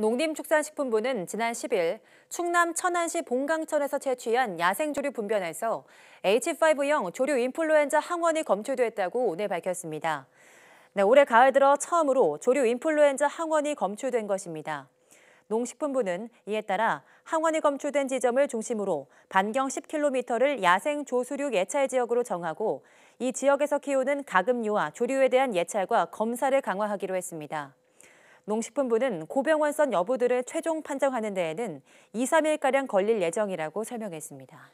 농림축산식품부는 지난 10일 충남 천안시 봉강천에서 채취한 야생조류 분변에서 h 5형 조류 인플루엔자 항원이 검출됐다고 오늘 밝혔습니다. 네, 올해 가을 들어 처음으로 조류 인플루엔자 항원이 검출된 것입니다. 농식품부는 이에 따라 항원이 검출된 지점을 중심으로 반경 10km를 야생 조수륙 예찰 지역으로 정하고 이 지역에서 키우는 가금류와 조류에 대한 예찰과 검사를 강화하기로 했습니다. 농식품부는 고병원선 여부들을 최종 판정하는 데에는 2, 3일가량 걸릴 예정이라고 설명했습니다.